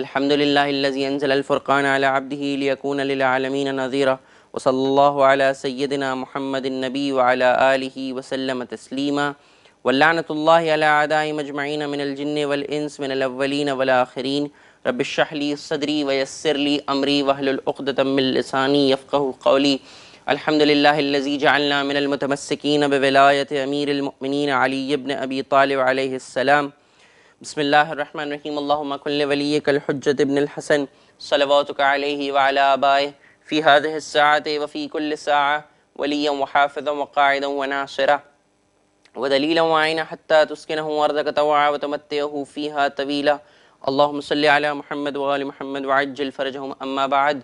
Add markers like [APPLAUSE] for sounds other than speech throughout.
الحمد لله الذي أنزل الفرقان على عبده ليكون للعالمين نذيرا وصلى الله على سيدنا محمد النبي وعلى آله وسلم تسليما واللعنة الله على أعدائهم مجمعين من الجن والإنس من الأولين والآخرين رب اشرح لي صدري ويسر لي أمري وهل العقدة من لساني يفقه قولي الحمد لله الذي جعلنا من المتمسكين بولاية أمير المؤمنين علي بن أبي طالب عليه السلام بسم الله الرحمن الرحيم اللهم كن لوليك الحجة ابن الحسن صلواتك عليه وعلى آبائه في هذه الساعة وفي كل ساعة وليا وحافظا وقاعدا وناصرا ودليلا وعينا حتى تسكنه أرضك طوعا وتمتعه فيها طويلا اللهم صل على محمد وآل محمد وعجل فرجهم أما بعد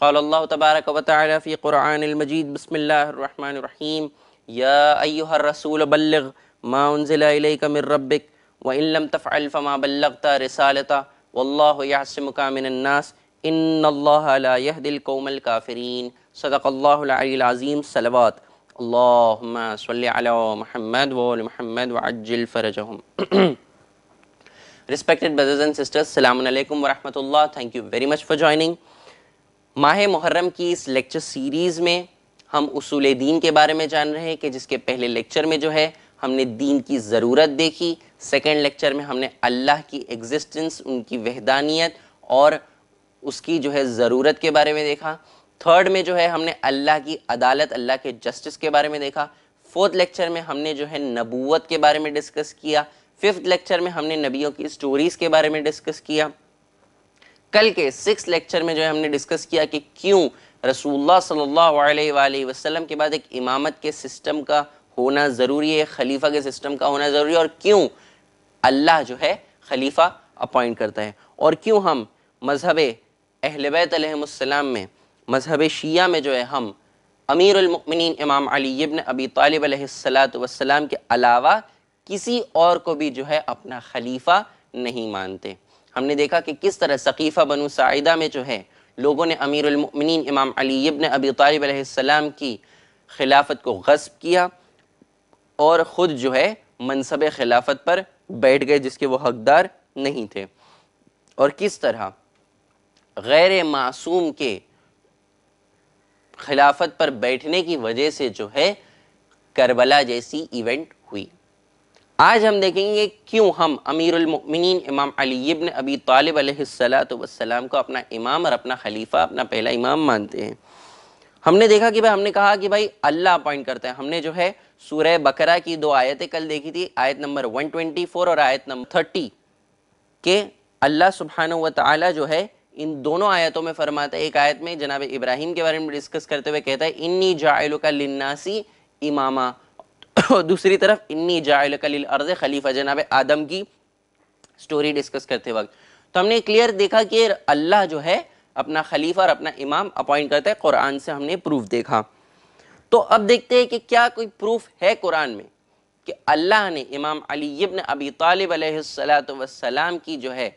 قال الله تبارك وتعالى في قرآن المجيد بسم الله الرحمن الرحيم يا أيها الرسول بلغ ما أنزل إليك من ربك व इलम तफ़लफ़मा बल्लता रसालता वल्लासमकामिनन्नास इन दिल कोमल काफ़रीन सदक़ल्लाज़ीम सलवात Mahmad वहमद वज्जिल फ़रजहम Respected brothers and sisters, Assalamu alaikum wa rahmatullah. Thank you very much for joining. माह मुहर्रम की इस लेक्चर सीरीज़ में हम उसूल दीन के बारे में जान रहे हैं कि जिसके पहले लेक्चर में जो है हमने दीन की ज़रूरत देखी सेकेंड लेक्चर में हमने अल्लाह की एग्जिस्टेंस उनकी वहदानियत और उसकी जो है ज़रूरत के बारे में देखा थर्ड में जो है हमने अल्लाह की अदालत अल्लाह के जस्टिस के बारे में देखा फोर्थ लेक्चर में हमने जो है नबूत के बारे में डिस्कस किया फिफ्थ लेक्चर में हमने नबियों की स्टोरीज़ के बारे में डिस्कस किया कल के सिक्स लेक्चर में जो है हमने डिस्कस किया कि क्यों रसूलुल्लाह सल्लल्लाहु अलैहि वसल्लम के बाद एक इमामत के सिस्टम का होना ज़रूरी है खलीफा के सिस्टम का होना ज़रूरी है और क्यों अल्लाह जो है खलीफा अपॉइंट करता है और क्यों हम मजहब अहल बैतम में मजहब शिया में जो है हम अमीरमिन इमाम अली अबी तालिब वसलाम के अलावा किसी और को भी जो है अपना खलीफा नहीं मानते हमने देखा कि किस तरह सकीफ़ा बनु साइदा में जो है लोगों ने अमीरमिन इमाम अली अबी तालब की खिलाफत को गस्ब किया और ख़ुद जो है मनसब खिलाफत पर बैठ गए जिसके वो हकदार नहीं थे और किस तरह गैर मासूम के खिलाफत पर बैठने की वजह से जो है करबला जैसी इवेंट हुई आज हम देखेंगे क्यों हम अमीरमिन इमाम अली इब्न अबी तालिब वसलाम को अपना इमाम और अपना खलीफा अपना पहला इमाम मानते हैं हमने देखा कि भाई हमने कहा कि भाई अल्लाह अपॉइंट करता है हमने जो है सूरह बकरा की दो आयतें कल देखी थी आयत नंबर 124 और आयत नंबर 30 के अल्लाह सुबहान व जो है इन दोनों आयतों में फरमाता है एक आयत में जनाब इब्राहिम के बारे में डिस्कस करते हुए कहता है इन्नी जायल का लिन्नासी इमामा और दूसरी तरफ इन्नी जायल का अर्ज खलीफा जनाब आदम की स्टोरी डिस्कस करते वक्त तो हमने क्लियर देखा कि अल्लाह जो है अपना खलीफा और अपना इमाम अपॉइंट करता है कुरान से हमने प्रूफ देखा तो अब देखते हैं कि क्या कोई प्रूफ है कुरान में कि अल्लाह ने इमाम अली इब्न अबी तालिब सलाम की जो है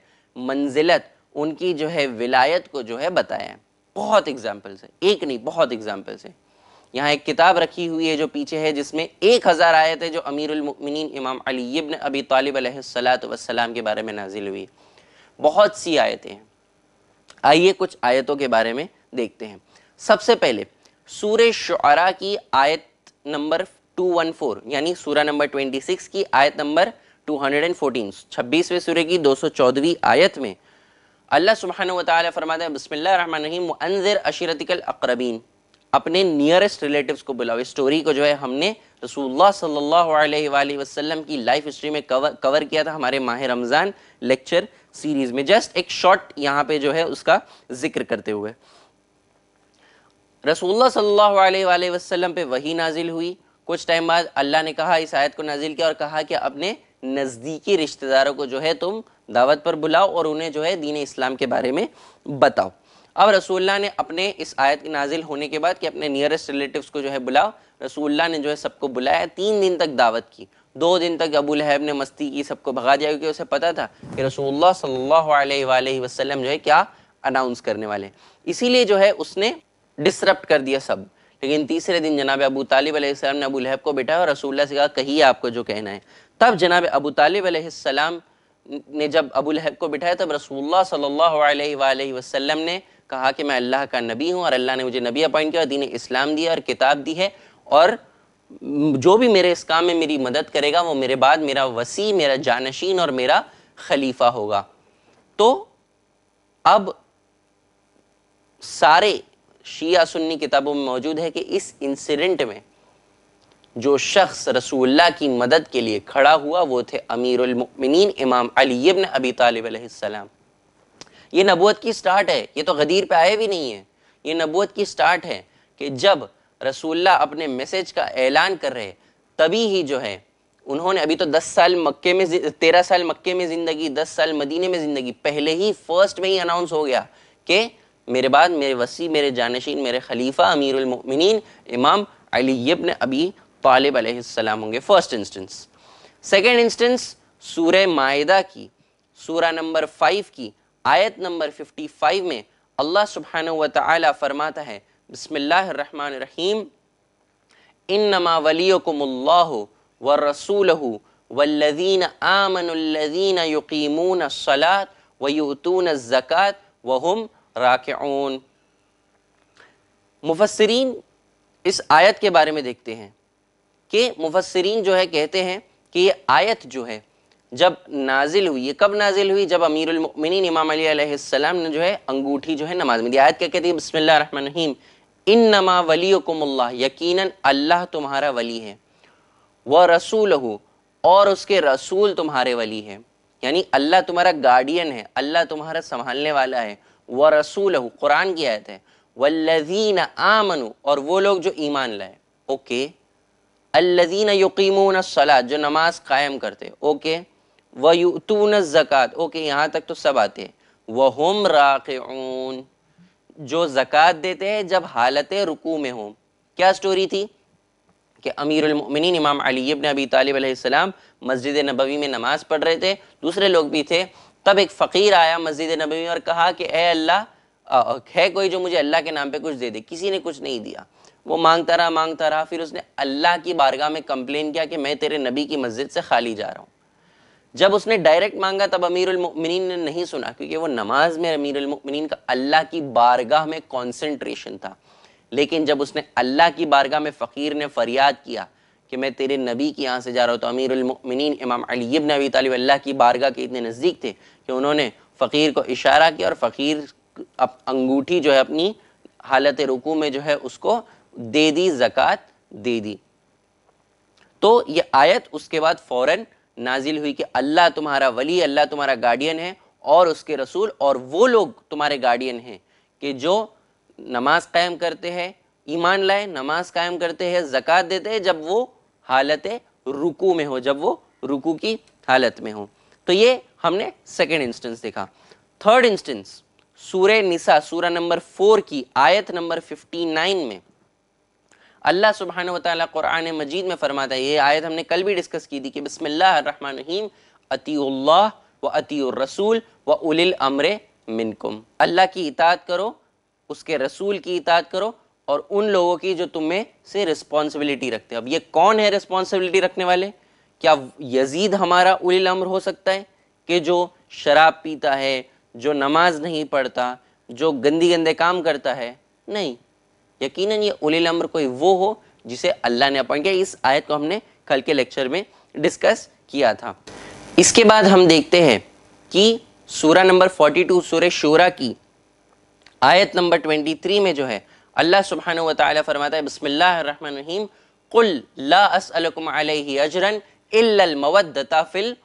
मंजिलत उनकी जो है विलायत को जो है बताया है बहुत एग्जाम्पल्स है एक नहीं बहुत एग्जाम्पल्स है यहाँ एक किताब रखी हुई है जो पीछे है जिसमें एक हज़ार आयत है जो अमीरमिन इमाम अली इब्न अबी तालिब सलाम के बारे में नाजिल हुई बहुत सी आयतें हैं आइए कुछ आयतों के बारे में देखते हैं सबसे पहले सूर शुरा की आयत नंबर 214 यानी सूरा नंबर 26 की आयत नंबर 214 26वें सूर्य की 214वीं आयत में अल्लाह सुबहान वाली फरमाते हैं बसमिल्लाजिर अशरतिकल अकरबीन अपने नियरेस्ट रिलेटिव्स को बुलाओ इस स्टोरी को जो है हमने रसूलुल्लाह सल्लल्लाहु वसल्लम की लाइफ हिस्ट्री में कवर कवर किया था हमारे माह रमज़ान लेक्चर सीरीज़ में जस्ट एक शॉर्ट यहाँ पे जो है उसका जिक्र करते हुए रसूलुल्लाह सल्लल्लाहु अलैहि वसल्लम पे वही नाजिल हुई कुछ टाइम बाद अल्लाह ने कहा इस आयत को नाजिल किया और कहा कि अपने नज़दीकी रिश्तेदारों को जो है तुम दावत पर बुलाओ और उन्हें जो है दीन इस्लाम के बारे में बताओ अब रसूलुल्लाह ने अपने इस आयत के नाजिल होने के बाद कि अपने नियरेस्ट रिलेटिव्स को जो है बुलाओ रसूलुल्लाह ने जो है सबको बुलाया तीन दिन तक दावत की दो दिन तक अबू लहब ने मस्ती की सबको भगा दिया क्योंकि उसे पता था कि रसूलुल्लाह सल्लल्लाहु अलैहि वसल्लम जो है क्या अनाउंस करने वाले इसीलिए जो है उसने डिसरप्ट कर दिया सब लेकिन तीसरे दिन जनाब अबू तालिब अलैहिस्सलाम ने अबू लहब को बिठाया और रसूल से कहा कहिए आपको जो कहना है तब जनाब अबू तालिब अलैहिस्सलाम ने जब अबू लहब को बिठाया तब रसूलुल्लाह सल्लल्लाहु अलैहि वसल्लम ने कहा कि मैं अल्लाह का नबी हूँ और अल्लाह ने मुझे नबी अपॉइंट किया दीन इस्लाम दिया और किताब दी है और जो भी मेरे इस काम में मेरी मदद करेगा वो मेरे बाद मेरा वसी मेरा जानशीन और मेरा खलीफा होगा तो अब सारे शिया सुन्नी किताबों में मौजूद है कि इस इंसिडेंट में जो शख्स रसूल्ला की मदद के लिए खड़ा हुआ वो थे अमीरमिन इमाम अली इब्न अबी तालिब तालब ये नबूत की स्टार्ट है ये तो गदीर पे आए भी नहीं है ये नबूत की स्टार्ट है कि जब रसूल्ला अपने मैसेज का ऐलान कर रहे तभी ही जो है उन्होंने अभी तो दस साल मक्के में तेरह साल मक्के में ज़िंदगी दस साल मदीने में ज़िंदगी पहले ही फर्स्ट में ही अनाउंस हो गया कि मेरे बाद मेरे वसी मेरे जानशीन मेरे खलीफा उलमिन इमाम अली इबन अबी तालिब अलैहिस्सलाम होंगे फर्स्ट इंस्टेंस सेकेंड इंस्टेंस सूर मायदा की सूरा नंबर फाइव की आयत नंबर फिफ्टी फाइव में अल्लाह सुबहान वाली फरमाता है बसमीम इन नमा वलीकुम्ला व रसूल वल्लदीन आमनदीन यकीमून सलात व यूतून ज़क़़त वहम राकून मुफसरीन इस आयत के बारे में देखते हैं कि मुफसरीन जो है कहते हैं कि ये आयत जो है जब नाजिल हुई ये कब नाजिल हुई जब अमीरमिन इमाम अलीसम ने जो है अंगूठी जो है नमाज में दी आयत क्या कहती है बसमीम इन नमा वली यकीन अल्लाह तुम्हारा वली है व रसूल और उसके रसूल तुम्हारे वली है यानी अल्लाह तुम्हारा गार्डियन है अल्लाह तुम्हारा संभालने वाला है व रसूल कुरान की आयत है वल्लीन आमनु और वो लोग जो ईमान लाए ओके अल्लीन यकीमून सलाह जो नमाज कायम करते ओके व यूतून ज़क़़त ओके यहाँ तक तो सब आते जो देते हैं जब हालत रुकू में हों क्या स्टोरी थी कि इमाम अली अबी तालब मस्जिद नबवी में नमाज़ पढ़ रहे थे दूसरे लोग भी थे तब एक फ़कीर आया मस्जिद नबी और कहा कि ए अल्लाह है कोई जो मुझे अल्लाह के नाम पे कुछ दे दे किसी ने कुछ नहीं दिया वो मांगता रहा मांगता रहा फिर उसने अल्लाह की बारगाह में कंप्लेन किया कि मैं तेरे नबी की मस्जिद से खाली जा रहा हूँ जब उसने डायरेक्ट मांगा तब अमीरमिन ने नहीं सुना क्योंकि वो नमाज में अमीरमिन का अल्लाह की बारगाह में कॉन्सेंट्रेशन था लेकिन जब उसने अल्लाह की बारगाह में फ़कीर ने फरियाद किया कि मैं तेरे नबी के यहाँ से जा रहा हूँ तो अमीरमिन इमाम अली इबन अबी तालिब अल्लाह की बारगाह के इतने नज़दीक थे कि उन्होंने फ़कीर को इशारा किया और फ़कीर अप अंगूठी जो है अपनी हालत रुकू में जो है उसको दे दी ज़क़़त दे दी तो ये आयत उसके बाद फ़ौर नाजिल हुई कि अल्लाह तुम्हारा वली अल्लाह तुम्हारा गार्डियन है और उसके रसूल और वो लोग तुम्हारे गार्डियन हैं कि जो नमाज कायम करते हैं ईमान लाए नमाज कायम करते हैं ज़क़़त देते हैं जब वो हालत रुकू में हो जब वो रुकू की हालत में हो तो ये हमने सेकेंड इंस्टेंस देखा थर्ड इंस्टेंस सूर्य निशा सूर नंबर फोर की आयत नंबर फिफ्टी नाइन में अल्लाह सुबहान वाली कुरान मजीद में फरमाता है ये आयत हमने कल भी डिस्कस की थी कि बसमीम अतील्ला व रसूल व उलिल अमर मिनकुम अल्लाह की इतात करो उसके रसूल की इतात करो और उन लोगों की जो तुम्हें से रिस्पॉन्सिबिलिटी रखते हो अब ये कौन है रिस्पॉन्सिबिलिटी रखने वाले क्या यजीद हमारा उलिल अम्र हो सकता है कि जो शराब पीता है जो नमाज नहीं पढ़ता जो गंदी गंदे काम करता है नहीं यकीनन ये उलिल अम्र कोई वो हो जिसे अल्लाह ने अपॉइंट किया इस आयत को हमने कल के लेक्चर में डिस्कस किया था इसके बाद हम देखते हैं कि सूरा नंबर 42 सूर्य शोरा की आयत नंबर 23 में जो है अल्लाह सुबहान फरमाता है बसमीम कुल लाकुम अजरन इल्लमवदताफिल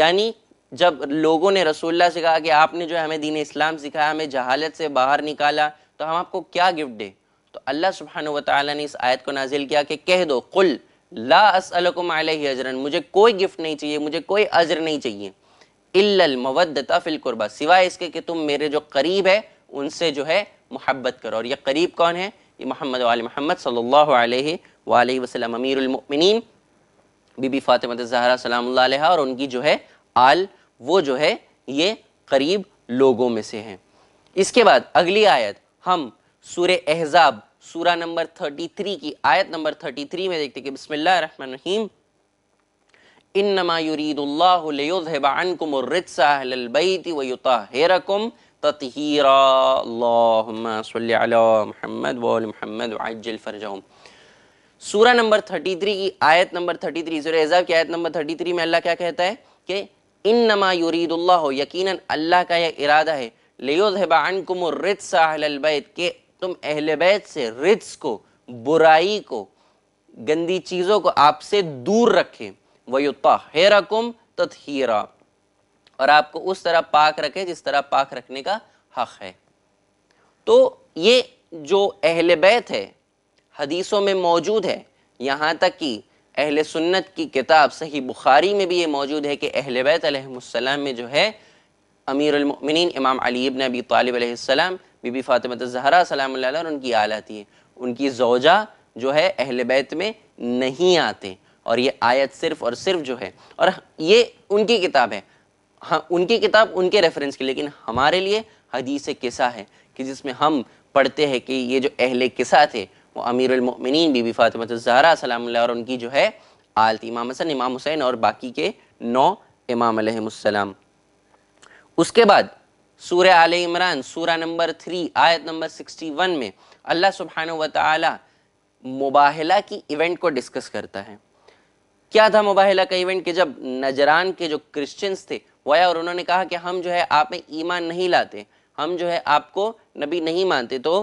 यानी जब लोगों ने रसोल्ला से कहा कि आपने जो हमें दीन इस्लाम सिखाया हमें जहालत से बाहर निकाला तो हम आपको क्या गिफ्ट दें तो अल्लाह सुबहान ने इस आयत को नाजिल किया कि कह दो कुल लाकुम अजरन मुझे कोई गिफ्ट नहीं चाहिए मुझे कोई अजर नहीं चाहिए इल्लल मवदता फिल कुर्बा सिवाय इसके कि तुम मेरे जो करीब है उनसे जो है मोहब्बत करो और ये करीब कौन है ये मोहम्मद वाल मोहम्मद सल्लल्लाहु अलैहि वालैहि बीबी फ़ातिमत ज़हरा सलाम और उनकी जो है आल वो जो है ये करीब लोगों में से हैं इसके बाद अगली आयत हम सूर एहज़ाब सूरा नंबर 33 की आयत नंबर 33 में देखते कि बसमिल्लर रहीम इन्नमायुरीदुल्लाबनकुमरकुम ततहीराहमद नंबर 33 की आयत नंबर 33 एजाब की आयत नंबर 33 में अल्लाह क्या कहता है कि इन नमा यकीन अल्लाह का यह इरादा है के तुम अहल बैत से रिज को बुराई को गंदी चीज़ों को आपसे दूर रखें वयुतरकुम तथहीरा और आपको उस तरह पाक रखे जिस तरह पाक रखने का हक है तो ये जो अहल बैत है हदीसों में मौजूद है यहाँ तक कि अहल सुन्नत की किताब सही बुखारी में भी ये मौजूद है कि अहल बैत अलैहिस्सलाम में जो है अमीरमिन इमाम अली इब्न अबी अलैहिस्सलाम बीबी फ़ातिमा जहरा सलाम और उनकी आल आती है उनकी जोजा जो है अहल बैत में नहीं आते और ये आयत सिर्फ और सिर्फ जो है और ये उनकी किताब है हाँ उनकी किताब उनके रेफरेंस की लेकिन हमारे लिए हदीस किस्सा है कि जिसमें हम पढ़ते हैं कि ये जो अहल किस्सा थे वो अमीरमिन बीबी फातिमा जहरा सलाम और उनकी जो है आलत इमाम हसन इमाम हुसैन और बाकी के नौ इमाम उसके बाद सूर्य आल इमरान सूरा नंबर थ्री आयत नंबर सिक्सटी वन में अल्लाह सुबहान वाली मुबाहला की इवेंट को डिस्कस करता है क्या था मुबाहला का इवेंट कि जब नजरान के जो क्रिश्चियंस थे वो आया और उन्होंने कहा कि हम जो है आप में ईमान नहीं लाते हम जो है आपको नबी नहीं मानते तो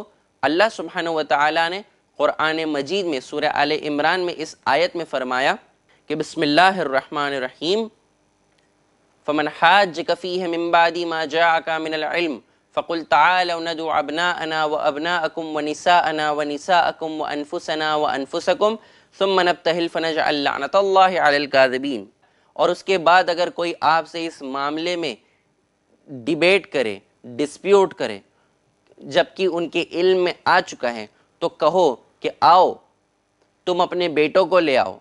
अल्लाह सुबहान व ताली ने क़ुरान मजीद में सूर्य आल इमरान में इस आयत में फ़रमाया कि बसमिल्लाम फ़मन हाज कफ़ी है मम्बादी मा जा का मिनम फ़कुल तद अबना अना व अबना अकुम व निसा अना व निसा अकुम व व सुमनबतहलफनज और उसके बाद अगर कोई आपसे इस मामले में डिबेट करे डिस्प्यूट करे जबकि उनके इल्म में आ चुका है तो कहो कि आओ तुम अपने बेटों को ले आओ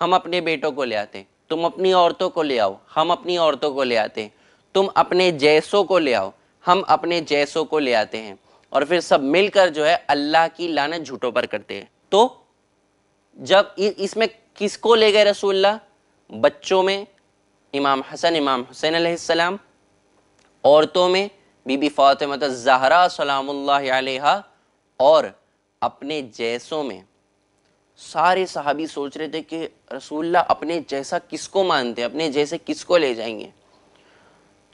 हम अपने बेटों को ले आते तुम अपनी औरतों को ले आओ हम अपनी औरतों को ले आते तुम अपने जैसों को ले आओ हम अपने जैसों को ले आते हैं और फिर सब मिलकर जो है अल्लाह की लानत झूठों पर करते हैं तो जब इसमें किसको ले गए रसूल्ला बच्चों में इमाम हसन इमाम हुसैन आसमाम औरतों में बीबी फ़ातिमत तो जहरा सलाम्ला और अपने जैसों में सारे सहाबी सोच रहे थे कि रसूल्ला अपने जैसा किसको मानते हैं अपने जैसे किसको ले जाएंगे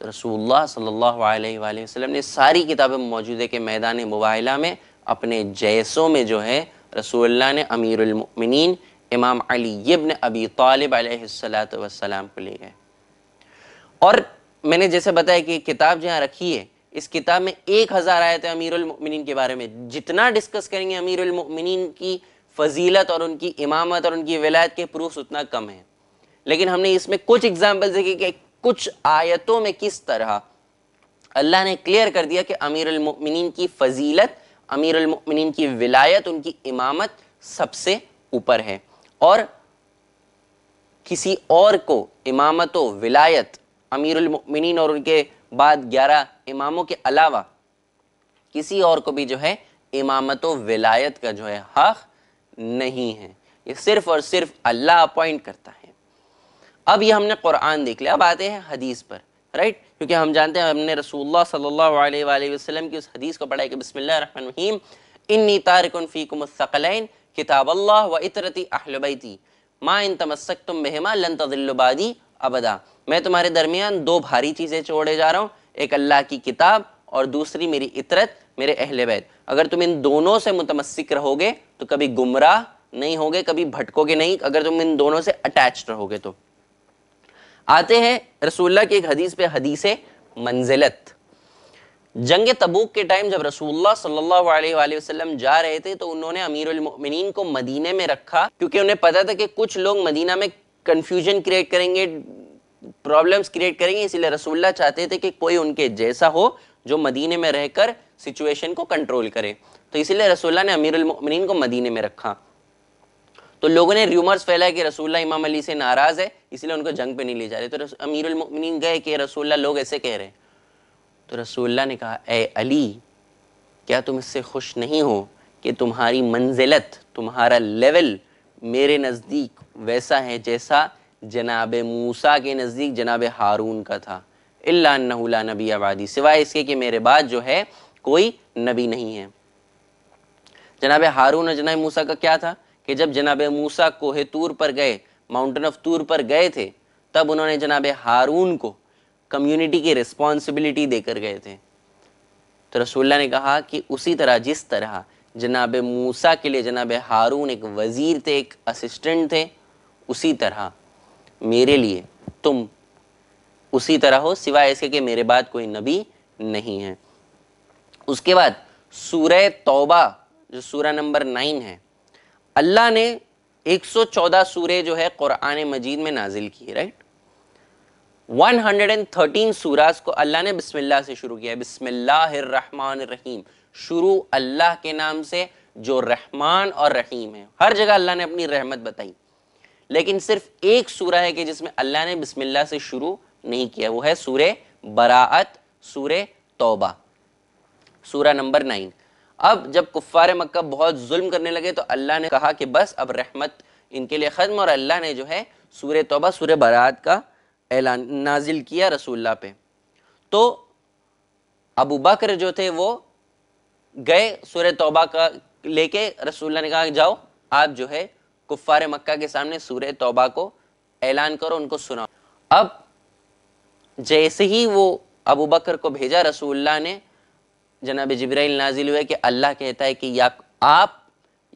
तो रसूल्ला सल्लल्लाहु अलैहि वसल्लम ने सारी किताबें मौजूद के मैदान मुबाइला में अपने जैसों में जो है रसूलुल्लाह ने अमीरमिन इमाम अली इब्न अबी तालिब वसलाम को ले गए और मैंने जैसे बताया कि किताब जहाँ रखी है इस किताब में एक हज़ार आयत है अमीरमिन के बारे में जितना डिस्कस करेंगे अमीरमिन की फजीलत और उनकी इमामत और उनकी विलायत के प्रूफ उतना कम है लेकिन हमने इसमें कुछ एग्जाम्पल्स देखे कि कुछ आयतों में किस तरह अल्लाह ने क्लियर कर दिया कि अमीरमिन की फजीलत अमीर अलमिन की विलायत उनकी इमामत सबसे ऊपर है और किसी और को इमामत व विलायत अमीरमिन और उनके बाद ग्यारह इमामों के अलावा किसी और को भी जो है इमामत व विलायत का जो है हक हाँ नहीं है ये सिर्फ और सिर्फ अल्लाह अपॉइंट करता है अब ये हमने कुरान देख लिया अब आते हैं हदीस पर राइट क्योंकि हम जानते हैं हमने रसूलुल्लाह सल्लल्लाहु अलैहि वसल्लम की उस हदीस को पढ़ा है कि रहीम इन्नी तारकुन फ़ीकुम सकलैन किताब अल्लाह व इतरती अहलबैती माँ इन तमस्क तुम बेहमा लन तदिल्लुबादी अबदा मैं तुम्हारे दरमियान दो भारी चीज़ें छोड़े जा रहा हूँ एक अल्लाह की किताब और दूसरी मेरी इतरत मेरे अहल बैत अगर तुम इन दोनों से मुतमसिक रहोगे तो कभी गुमराह नहीं होगे कभी भटकोगे नहीं अगर तुम इन दोनों से अटैच रहोगे तो आते हैं रसूल्ला की एक हदीस पे हदीस मंजिलत जंग तबूक के टाइम जब रसूल्ला सल्लल्लाहु अलैहि वसल्लम जा रहे थे तो उन्होंने अमीर उलमिन को मदीने में रखा क्योंकि उन्हें पता था कि कुछ लोग मदीना में कन्फ्यूजन क्रिएट करेंगे प्रॉब्लम्स क्रिएट करेंगे इसलिए रसूल्ला चाहते थे कि कोई उनके जैसा हो जो मदीने में रहकर सिचुएशन को कंट्रोल करे तो इसलिए रसूलुल्लाह ने अमीर उलमिन को मदीने में रखा तो लोगों ने र्यूमर्स फैलाया कि रसूल्ला इमाम अली से नाराज़ है इसलिए उनको जंग पे नहीं ले जा रहे तो अमीर उमिन गए कि रसूल्ला लोग ऐसे कह रहे हैं तो रसूल्ला ने कहा ए अली क्या तुम इससे खुश नहीं हो कि तुम्हारी मंजिलत तुम्हारा लेवल मेरे नज़दीक वैसा है जैसा जनाब मूसा के नज़दीक जनाब हारून का था अल्ला नबी आबादी सिवाय इसके कि मेरे बाद जो है कोई नबी नहीं है जनाब हारून और जनाब मूसा का क्या था कि जब जनाब मूसा कोह तूर पर गए माउंटेन ऑफ तूर पर गए थे तब उन्होंने जनाब हारून को कम्युनिटी की रिस्पॉन्सिबिलिटी देकर गए थे तो रसोल्ला ने कहा कि उसी तरह जिस तरह जनाब मूसा के लिए जनाब हारून एक वज़ीर थे एक असिस्टेंट थे उसी तरह मेरे लिए तुम उसी तरह हो सिवाय इसके कि मेरे बाद कोई नबी नहीं है उसके बाद सूर तौबा जो सूर नंबर नाइन है अल्लाह ने 114 सूरे जो है क़ुरान मजीद में नाजिल किए राइट 113 सूराज को अल्लाह ने बिस्मिल्लाह से शुरू किया रहीम शुरू अल्लाह के नाम से जो रहमान और रहीम है हर जगह अल्लाह ने अपनी रहमत बताई लेकिन सिर्फ एक सूरह है कि जिसमें अल्लाह ने बिस्मिल्लाह से शुरू नहीं किया वो है सूर्य बरात सूर्य तोबा सूरह नंबर नाइन अब जब कुफ़ार मक्का बहुत जुल्म करने लगे तो अल्लाह ने कहा कि बस अब रहमत इनके लिए ख़त्म और अल्लाह ने जो है सूर तोबा सूर बारात का ऐलान नाजिल किया रसूल्ला पे तो अबू बकर जो थे वो गए सूर तोबा का लेके रसूल्ला ने कहा जाओ आप जो है कुफ़ार मक्का के सामने सूर तोबा को ऐलान करो उनको सुनाओ अब जैसे ही वो अबू बकर को भेजा रसूल्ला ने जनाब जब्राइल नाजिल हुए कि अल्लाह कहता है कि या आप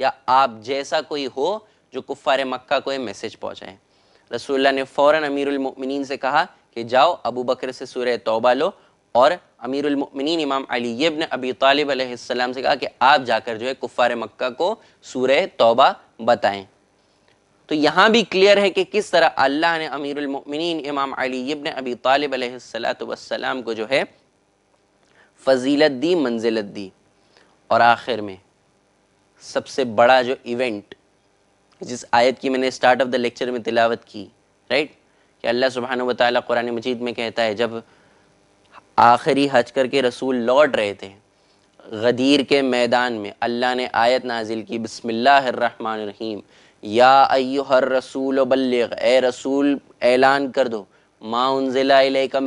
या आप जैसा कोई हो जो कुफ़ार मक्का को मैसेज पहुँचाएँ रसोल्ला ने फ़ौर अमीरमिन से कहा कि जाओ अबू बकर से सूर तोबा लो और अमीरमिन इमाम अली ने अबी तालिब से कहा कि आप जाकर जो है कुफ़ार मक्का को सूर तोबा बताएं तो यहाँ भी क्लियर है कि किस तरह अल्लाह ने अमीरमिन इमाम अली इब्न अबी तालिब को जो है फजीलत दी मंजिलत दी और आखिर में सबसे बड़ा जो इवेंट जिस आयत की मैंने स्टार्ट ऑफ द लेक्चर में तिलावत की राइट कि अल्लाह सुबहान वाली कुरान मजीद में कहता है जब आखिरी हज करके रसूल लौट रहे थे गदीर के मैदान में अल्लाह ने आयत नाजिल की बसमिल्लाम या अय्युहर रसूल बल्लग ए रसूल ऐलान कर दो माँ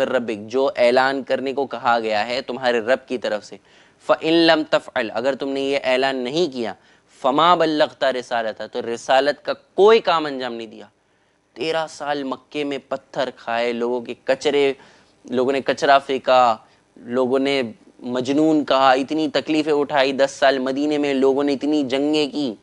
रबिक जो ऐलान करने को कहा गया है तुम्हारे रब की तरफ से फ़िन तफ़ल अगर तुमने ये ऐलान नहीं किया फमा बल्लता था तो रिसालत का कोई काम अंजाम नहीं दिया तेरह साल मक्के में पत्थर खाए लोगों के कचरे लोगों ने कचरा फेंका लोगों ने मजनून कहा इतनी तकलीफ़ें उठाई दस साल मदीने में लोगों ने इतनी जंगें की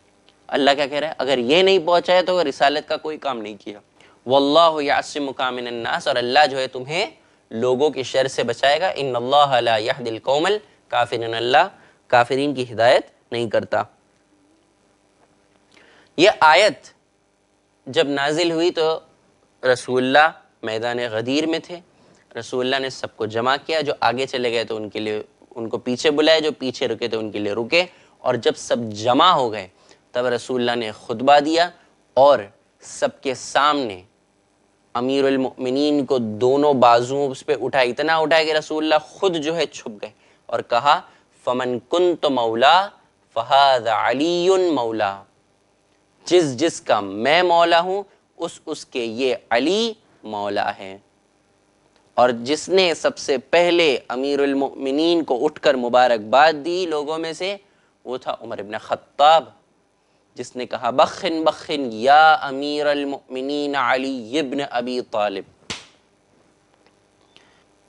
अल्लाह क्या कह रहा है अगर ये नहीं पहुँचाया तो रिसालत का कोई काम नहीं किया नास और अल्लाह जो है तुम्हें लोगों के शर से बचाएगा इन अल्लाह दिल कोमल काफिर अल्लाह काफिरीन की हिदायत नहीं करता यह आयत जब नाजिल हुई तो रसूल्ला मैदान गदीर में थे रसूल्ला ने सबको जमा किया जो आगे चले गए तो उनके लिए उनको पीछे बुलाए जो पीछे रुके तो उनके लिए रुके और जब सब जमा हो गए तब रसूल्ला ने खुतबा दिया और सबके सामने उलमिन को दोनों बाजुओं पे उठाए इतना उठाए कि रसूल खुद जो है छुप गए और कहा फमन कुन तो मौला फहाद अली मौला जिस जिस का मैं मौला हूँ उस उसके ये अली मौला है और जिसने सबसे पहले उलमिन को उठकर मुबारकबाद दी लोगों में से वो था उमर इबन ख़त्ताब जिसने कहा बखिन बखिन या अमीर अलमिन अली इब्न अबी तालिब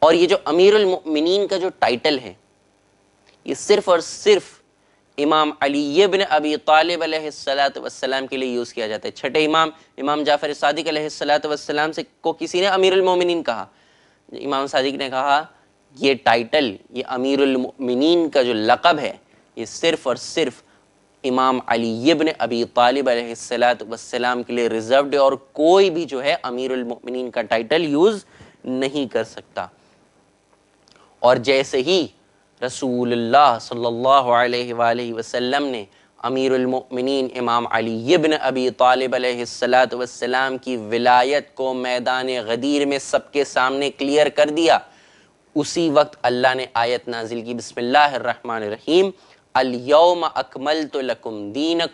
और ये जो अमीर अलमिन का जो टाइटल है ये सिर्फ और सिर्फ इमाम अली इब्न अबी तालिब सलाम के लिए यूज़ किया जाता है छठे इमाम इमाम जाफ़र सदक सलाम से को किसी ने अमीर अलमिन कहा इमाम सदक ने कहा ये टाइटल ये अमीर अलमिन का जो लक़ब है ये सिर्फ़ और सिर्फ़ इमाम अली इबन अबी तालिब सलात वसलाम के लिए रिजर्व्ड है और कोई भी जो है अमीरमिन का टाइटल यूज़ नहीं कर सकता और जैसे ही रसूल सल्लल्लाहु अलैहि वसल्लम ने अमीरमिन इमाम अली इबन अबी तालिब सलात वसलाम की विलायत को मैदान गदीर में सबके सामने क्लियर कर दिया उसी वक्त अल्लाह ने आयत नाजिल की बसमिल्लर रहीम अलयम अकमल तो लकुम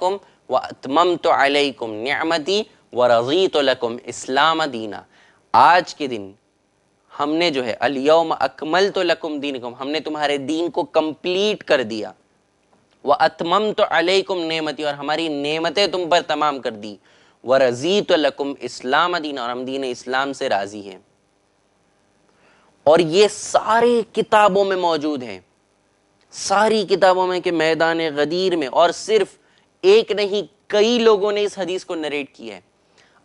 कम व अतमम तो अलकुम न्यामती व रज़ी तो लकुम इस्लाम दीना आज के दिन हमने जो है अलयम अकमल तो लकुम दीन कम हमने तुम्हारे दीन को कम्प्लीट कर दिया व अतमम तो अलकुम नमती और हमारी नमतें तुम पर तमाम कर दी व रज़ी तो लकुम इस्लाम दीन और हम दीन इस्लाम से राज़ी हैं और ये सारे किताबों में मौजूद हैं सारी किताबों में कि मैदान गदीर में और सिर्फ एक नहीं कई लोगों ने इस हदीस को नरेट किया है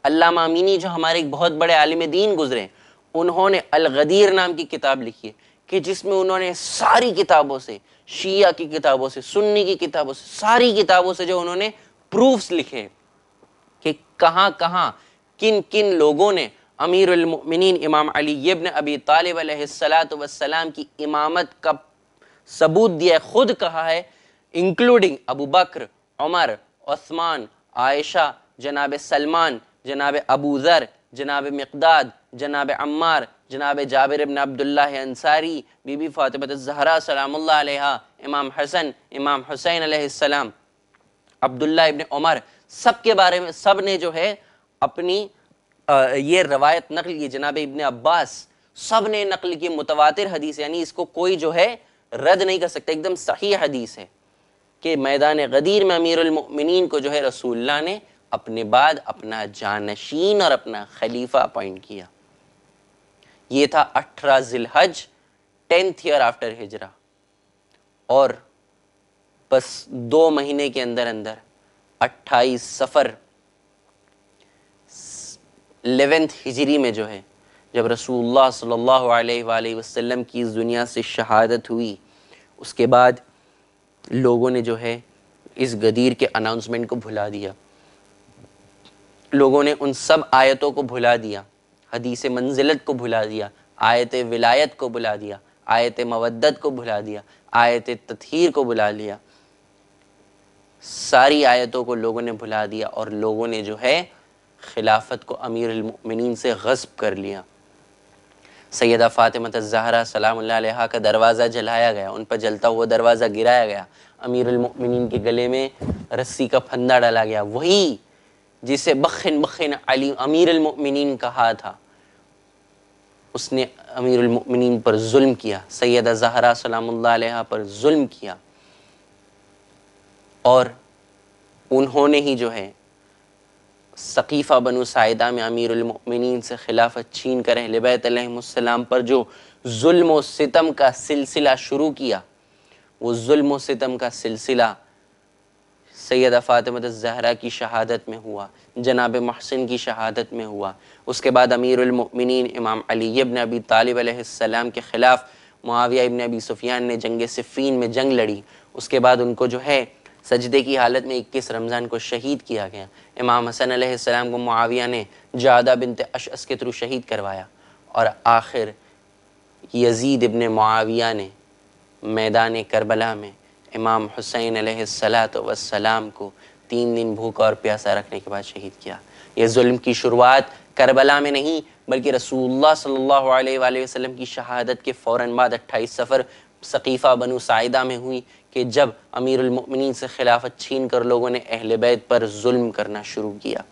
अल्लाह अमीनी जो हमारे एक बहुत बड़े आलिम दीन गुजरे उन्होंने अलगदीर नाम की किताब लिखी है कि जिसमें उन्होंने सारी किताबों से शिया की किताबों से सुन्नी की किताबों से सारी किताबों से जो उन्होंने प्रूफ्स लिखे कि कहाँ कहाँ किन किन लोगों ने अमीरमिन इमाम अली इब्न अबी की इमामत का सबूत दिया है खुद कहा है including Abu Bakr Umar Usman Aisha जनाब सलमान जनाब अबू ज़र जनाब मकदाद जनाब अम्मार जनाब जाबिर इबन अब्दुल्ला अंसारी बीबी फ़ातिमत जहरा सलामुल्लाह अलैहा इमाम हसन इमाम हुसैन अलैहिस्सलाम अब्दुल्ला इबन उमर सब के बारे में सब ने जो है अपनी आ, ये रवायत नकल की जनाब इबन अब्बास सब ने नकल की मुतवातिर हदीस यानी इसको कोई जो है रद्द नहीं कर सकते एकदम सही हदीस है कि मैदान गदीर में अमीरमिन को जो है रसूल्ला ने अपने बाद अपना जानशीन और अपना खलीफा अपॉइंट किया ये था अठारह जिलहज टेंथ ईयर आफ्टर हिजरा और बस दो महीने के अंदर अंदर अट्ठाईस सफ़र एलेवेंथ हिजरी में जो है जब रसूल सल्लल्लाहु अलैहि वसल्लम की इस दुनिया से शहादत हुई उसके बाद लोगों ने जो है इस गदीर के अनाउंसमेंट को भुला दिया लोगों ने उन सब आयतों को भुला दिया हदीस मंजिलत को भुला दिया आयत विलायत को भुला दिया आयत मवदत को भुला दिया आयत तथहर को भुला लिया सारी आयतों को लोगों ने भुला दिया और लोगों ने जो है खिलाफत को अमीर से गस्ब कर लिया सैदा फ़ातिमत ज़हरा सलाम का दरवाज़ा जलाया गया उन पर जलता हुआ दरवाज़ा गिराया गया अमीरमिन के गले में रस्सी का फंदा डाला गया वही जिसे बखिन बखिन अली अमीरमिन कहा था उसने अमीरमिन पर जुल्म किया सैदा ज़हरा सलाम पर जुल्म किया और उन्होंने ही जो है सकीफ़ा बनु सायदा में अमीर अमीरमिन से खिलाफत छीन कर अहलबैतम पर जो जुल्म सितम का सिलसिला शुरू किया वो जुल्म सितम का सिलसिला सैदा फ़ातिमत जहरा की शहादत में हुआ जनाब महसिन की शहादत में हुआ उसके बाद अमीरमिन इमाम अली इबन अबी तालब के ख़िलाफ़ मुआविया इबन अबी सुफियान ने जंग सिफ़ीन में जंग लड़ी उसके बाद उनको जो है सजदे की हालत में इक्कीस रमज़ान को शहीद किया गया इमाम हसन आसमाम को मुआविया ने जादा बिन अशअस के थ्रू शहीद करवाया और आखिर यजीद इबन मुआविया ने मैदान करबला में इमाम हुसैन सलात वसलाम को तीन दिन भूखा और प्यासा रखने के बाद शहीद किया यह जुल्म की शुरुआत करबला में नहीं बल्कि रसूलुल्लाह सल्लल्लाहु अलैहि वसल्लम की शहादत के फौरन बाद अट्ठाईस सफ़र सकीफ़ा बनू सायदा में हुई कि जब उलमिन से खिलाफत छीन कर लोगों ने अहल बैत पर जुल्म करना शुरू किया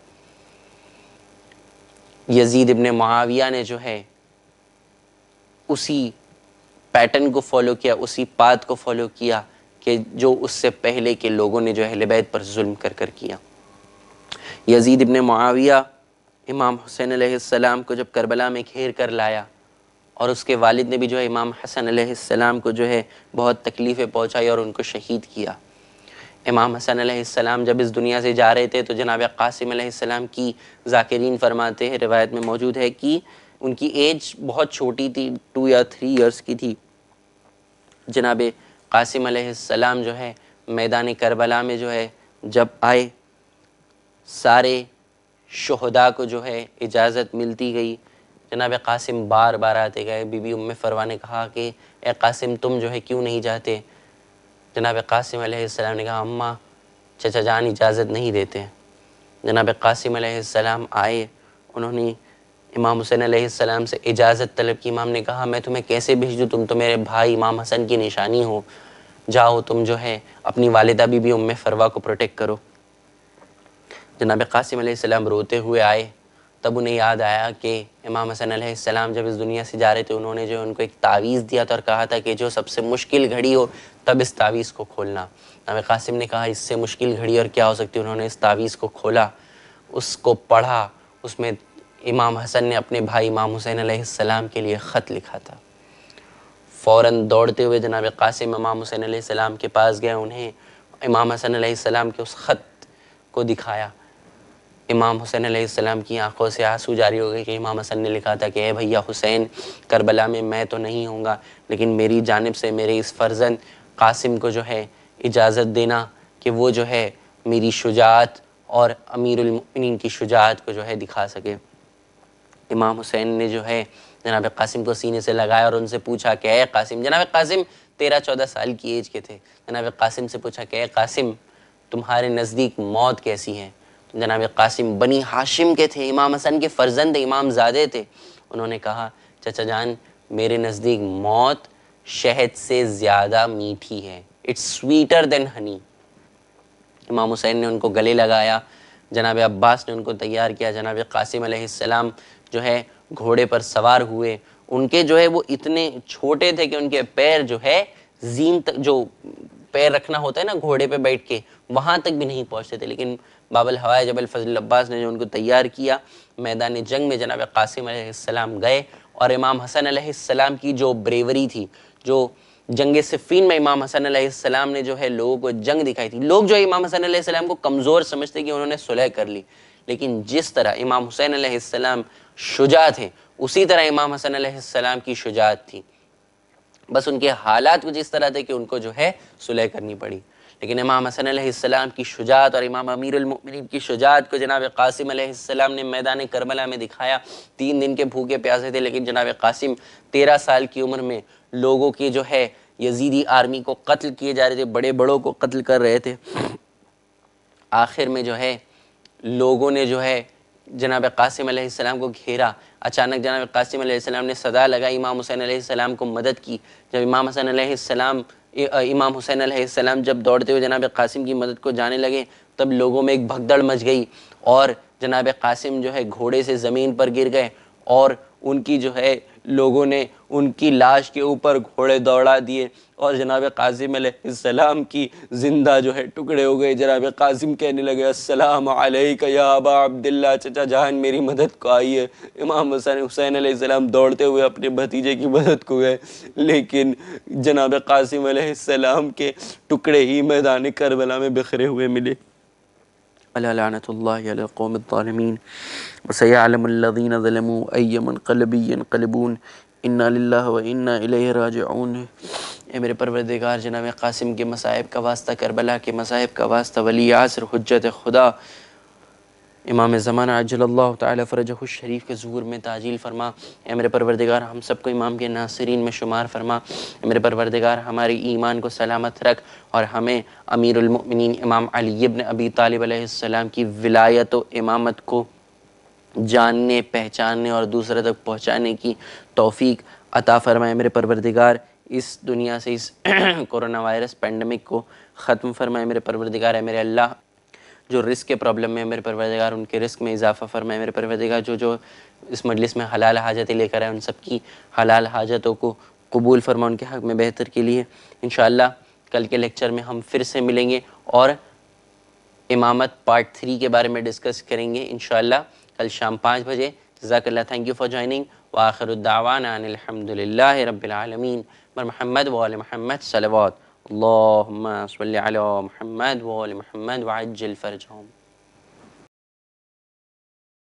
यजीद इबन माविया ने जो है उसी पैटर्न को फॉलो किया उसी पात को फॉलो किया कि जो उससे पहले के लोगों ने जो अहल बैत पर जुल्म कर कर किया यजीद इबन माविया इमाम हुसैन आसमाम को जब करबला में घेर कर लाया और उसके वालिद ने भी जो है इमाम हसन सलाम को जो है बहुत तकलीफ़ें पहुँचाई और उनको शहीद किया इमाम हसन सलाम जब इस दुनिया से जा रहे थे तो जनाब कासिम सलाम की जाकिरीन फरमाते हैं रिवायत में मौजूद है कि उनकी एज बहुत छोटी थी टू या थ्री इयर्स की थी जनाब कासिम सलाम जो है मैदान करबला में जो है जब आए सारे शहदा को जो है इजाज़त मिलती गई जनाब कासिम बार बार आते गए बीबी उम फरवा ने कहा कि ए कासिम तुम जो है क्यों नहीं जाते जनाब कासिम अलैहिस्सलाम ने कहा अम्मा चचा जान इजाज़त नहीं देते जनाब कासिम अलैहिस्सलाम आए उन्होंने इमाम हुसैन अलैहिस्सलाम से इजाज़त तलब की इमाम ने कहा मैं तुम्हें कैसे भेज दूँ तुम तो मेरे भाई इमाम हसन की निशानी हो जाओ तुम जो है अपनी वालदा बीबी उम फरवा को प्रोटेक्ट करो जनाब कासिम अलैहिस्सलाम रोते हुए आए तब उन्हें याद आया कि इमाम हसन सलाम जब इस दुनिया से जा रहे थे उन्होंने जो उनको एक तावीज़ दिया था और कहा था कि जो सबसे मुश्किल घड़ी हो तब इस तावीज़ को खोलना नाम कासिम ने कहा इससे मुश्किल घड़ी और क्या हो सकती है उन्होंने इस तावीज़ को खोला उसको पढ़ा उसमें इमाम हसन ने अपने भाई इमाम हुसैन आसमाम के लिए ख़त लिखा था फ़ौर दौड़ते हुए जनाब कासिम इमाम हुसैन सलाम के पास गए उन्हें इमाम हसन सलाम के उस ख़त को दिखाया इमाम हुसैन आसम की आंखों से आंसू जारी हो गए कि इमाम हसन ने लिखा था कि ए भैया हुसैन करबला में मैं तो नहीं हूँ लेकिन मेरी जानब से मेरे इस फर्जन कासिम को जो है इजाज़त देना कि वो जो है मेरी शुजात और अमीरमिन की शुजात को जो है दिखा सके इमाम हुसैन ने जो है जनाब कासिम को सीने से लगाया और उनसे पूछा कि ए कासिम जनाब कासिम तेरह चौदह साल की एज के थे जनाब कासिम से पूछा कि ए कासिम तुम्हारे नज़दीक मौत कैसी है जनाब कासिम बनी हाशिम के थे इमाम हसन के फर्जंद इमाम ज़ादे थे उन्होंने कहा चचा जान मेरे नज़दीक मौत शहद से ज़्यादा मीठी है इट्स स्वीटर देन हनी इमाम हुसैन ने उनको गले लगाया जनाब अब्बास ने उनको तैयार किया जनाब कासिम अलैहिस्सलाम जो है घोड़े पर सवार हुए उनके जो है वो इतने छोटे थे कि उनके पैर जो है जीन तक जो पैर रखना होता है ना घोड़े पे बैठ के वहाँ तक भी नहीं पहुँचते थे लेकिन बाबल हवाए जबल फजल अब्बास ने जो उनको तैयार किया मैदान जंग में जनाब कासिम गए और इमाम हसन आसमाम की जो ब्रेवरी थी जो जंग सिफ़ीन में इमाम हसन आसमाम ने जो है लोगों को जंग दिखाई थी लोग जो इमाम हसन आसमाम को कमज़ोर समझते कि उन्होंने सुलह कर ली लेकिन जिस तरह इमाम हुसैन आसमाम शुजात थे उसी तरह इमाम हसन आसमाम की शुजात थी बस उनके हालात कुछ इस तरह थे कि उनको जो है सुलह करनी पड़ी लेकिन इमाम हसन आसमाम की शुजात और इमाम अमीर अमीरमिन की शुजात को जनाब कासिम आसमाम ने मैदान करबला में दिखाया तीन दिन के भूखे प्यासे थे लेकिन जनाब कासिम तेरह साल की उम्र में लोगों के जो है यजीदी आर्मी को कत्ल किए जा रहे थे बड़े बड़ों को कत्ल कर रहे थे आखिर में जो है लोगों ने जो है जनाब कासिम आसमाम को घेरा अचानक जनाब कासिम आसमाम ने सदा लगाई इमाम हुसैन आसमाम को मदद की जब इमाम हुसैन आसमाम इमाम हुसैन आसमाम जब दौड़ते हुए जनाब कासिम की मदद को जाने लगे तब लोगों में एक भगदड़ मच गई और जनाब कासिम जो है घोड़े से ज़मीन पर गिर गए और उनकी जो है लोगों ने उनकी लाश के ऊपर घोड़े दौड़ा दिए और जनाब काजिम सलाम की ज़िंदा जो है टुकड़े हो गए जनाब काजिम कहने लगे असलम या अबा अब्दुल्ला चचा जहान मेरी मदद को आई है इमाम हुसैन हुसैन सलाम दौड़ते हुए अपने भतीजे की मदद को गए लेकिन जनाब कासिम सलाम के टुकड़े ही मैदान करबला में बिखरे हुए मिले अला लानतल्लाकौमदालमीन वसयालम अल्लज़ीन ज़लमू अयमन कलबी कलबून इन्ना लिल्ला व इन्ना इलैहि राजिऊन ए मेरे परवरदिगार जनाब कासिम के मसाहब का वास्ता करबला के मसाहब का वास्ता वली आसर हजत खुदा इमाम ज़माना अजल्ला तरज शरीफ के जूर में ताजील फरमा ए मेरे परवरदिगार हम सबको इमाम के नासरीन में शुमार फरमा मेरे परवरदिगार हमारे ईमान को सलामत रख और हमें अमीरमिन इमाम अलीबन अबी तालब की विलायत व इमामत को जानने पहचानने और दूसरे तक पहुँचाने की तोफ़ी अता फरमाए मेरे परवरदिगार इस दुनिया से इस [CLEARS THROAT] कोरोना वायरस पेंडेमिक को ख़त्म फरमाए मेरे परवरदिगार है मेरे अल्लाह जो रिस्क के प्रॉब्लम में मेरे परवरदगार उनके रिस्क में इजाफा फरमाए मेरे परवरदगार जो जो इस मजलिस में हलाल हाजतें लेकर आए उन सब की हलाल हाजतों को कबूल फरमा उनके हक में बेहतर के लिए इन कल के लेक्चर में हम फिर से मिलेंगे और इमामत पार्ट थ्री के बारे में डिस्कस करेंगे इन कल शाम पाँच बजे जजाकल्ला थैंक यू फॉर ज्वाइनिंग व आखिर दावान अलहमदिल्ला रबालमीन बर महमद वाल महमद सलवा اللهم صل على محمد وآل محمد وعجل فرجهم